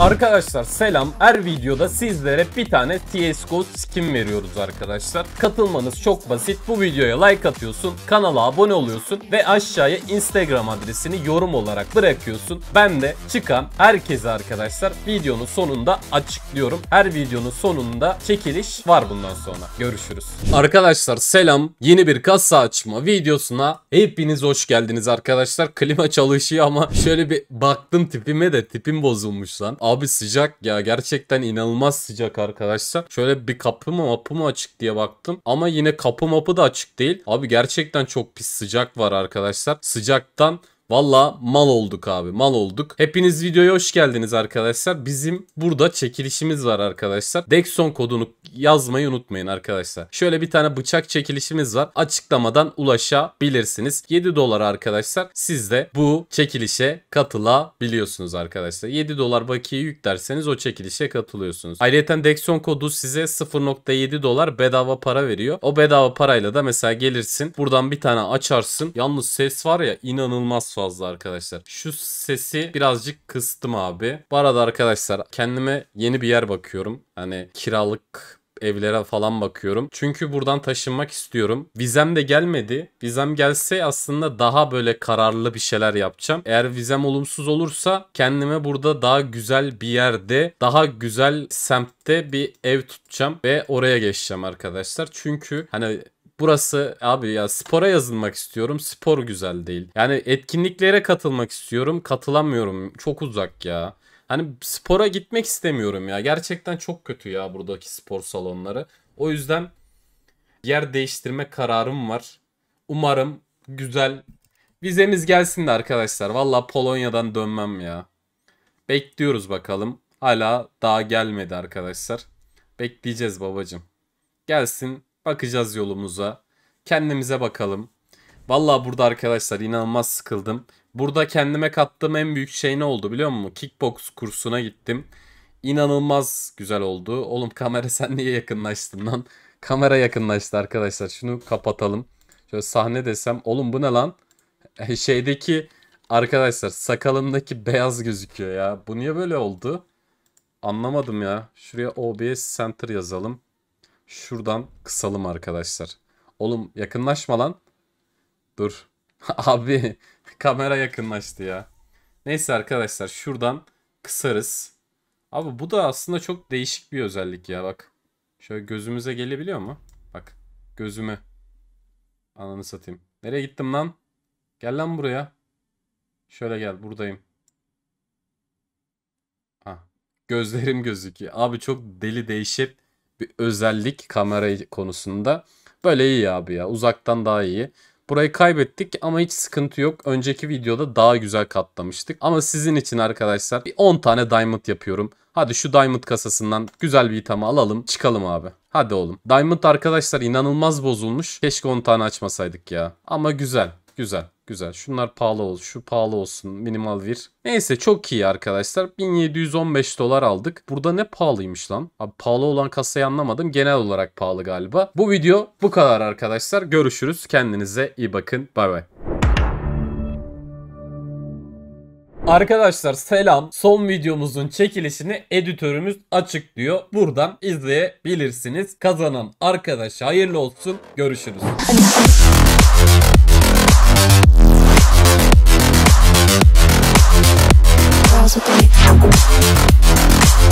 Arkadaşlar selam. Her videoda sizlere bir tane CSGO skin veriyoruz arkadaşlar. Katılmanız çok basit. Bu videoya like atıyorsun, kanala abone oluyorsun ve aşağıya Instagram adresini yorum olarak bırakıyorsun. Ben de çıkan herkese arkadaşlar videonun sonunda açıklıyorum. Her videonun sonunda çekiliş var bundan sonra. Görüşürüz. Arkadaşlar selam. Yeni bir kasa açma videosuna hepiniz hoş geldiniz arkadaşlar. Klima çalışıyor ama şöyle bir baktım tipime de tipim bozulmuş lan. Abi sıcak ya gerçekten inanılmaz sıcak arkadaşlar. Şöyle bir kapı mı mapı mı açık diye baktım. Ama yine kapı mapı da açık değil. Abi gerçekten çok pis sıcak var arkadaşlar. Sıcaktan Valla mal olduk abi mal olduk. Hepiniz videoya hoş geldiniz arkadaşlar. Bizim burada çekilişimiz var arkadaşlar. Dexon kodunu yazmayı unutmayın arkadaşlar. Şöyle bir tane bıçak çekilişimiz var. Açıklamadan ulaşabilirsiniz. 7 dolar arkadaşlar. Siz de bu çekilişe katılabiliyorsunuz arkadaşlar. 7 dolar bakiye yüklerseniz o çekilişe katılıyorsunuz. Ayrıca Dexon kodu size 0.7 dolar bedava para veriyor. O bedava parayla da mesela gelirsin. Buradan bir tane açarsın. Yalnız ses var ya inanılmaz fazla arkadaşlar. Şu sesi birazcık kıstım abi. Bu arada arkadaşlar kendime yeni bir yer bakıyorum. Hani kiralık evlere falan bakıyorum. Çünkü buradan taşınmak istiyorum. Vizem de gelmedi. Vizem gelse aslında daha böyle kararlı bir şeyler yapacağım. Eğer vizem olumsuz olursa kendime burada daha güzel bir yerde, daha güzel semtte bir ev tutacağım ve oraya geçeceğim arkadaşlar. Çünkü hani Burası abi ya spora yazılmak istiyorum. Spor güzel değil. Yani etkinliklere katılmak istiyorum. Katılamıyorum. Çok uzak ya. Hani spora gitmek istemiyorum ya. Gerçekten çok kötü ya buradaki spor salonları. O yüzden yer değiştirme kararım var. Umarım güzel vizemiz gelsin de arkadaşlar. Valla Polonya'dan dönmem ya. Bekliyoruz bakalım. Hala daha gelmedi arkadaşlar. Bekleyeceğiz babacım. Gelsin Bakacağız yolumuza. Kendimize bakalım. Valla burada arkadaşlar inanılmaz sıkıldım. Burada kendime kattığım en büyük şey ne oldu biliyor musun? Kickbox kursuna gittim. İnanılmaz güzel oldu. Oğlum kamera sen niye yakınlaştın lan? Kamera yakınlaştı arkadaşlar. Şunu kapatalım. Şöyle sahne desem. Oğlum bu ne lan? E, şeydeki arkadaşlar sakalımdaki beyaz gözüküyor ya. Bu niye böyle oldu? Anlamadım ya. Şuraya OBS Center yazalım. Şuradan kısalım arkadaşlar. Oğlum yakınlaşma lan. Dur. Abi kamera yakınlaştı ya. Neyse arkadaşlar şuradan kısarız. Abi bu da aslında çok değişik bir özellik ya bak. Şöyle gözümüze gelebiliyor mu? Bak gözüme. Ananı satayım. Nereye gittim lan? Gel lan buraya. Şöyle gel buradayım. Ha. Ah, gözlerim gözüküyor. Abi çok deli değişip bir özellik kamera konusunda. Böyle iyi abi ya. Uzaktan daha iyi. Burayı kaybettik ama hiç sıkıntı yok. Önceki videoda daha güzel katlamıştık. Ama sizin için arkadaşlar bir 10 tane diamond yapıyorum. Hadi şu diamond kasasından güzel bir item alalım. Çıkalım abi. Hadi oğlum. Diamond arkadaşlar inanılmaz bozulmuş. Keşke 10 tane açmasaydık ya. Ama güzel. Güzel güzel. Şunlar pahalı olsun. Şu pahalı olsun. Minimal vir. Neyse çok iyi arkadaşlar. 1715 dolar aldık. Burada ne pahalıymış lan? Abi pahalı olan kasayı anlamadım. Genel olarak pahalı galiba. Bu video bu kadar arkadaşlar. Görüşürüz. Kendinize iyi bakın. Bay bay. Arkadaşlar selam. Son videomuzun çekilişini editörümüz açıklıyor. Buradan izleyebilirsiniz. Kazanan arkadaş hayırlı olsun. Görüşürüz.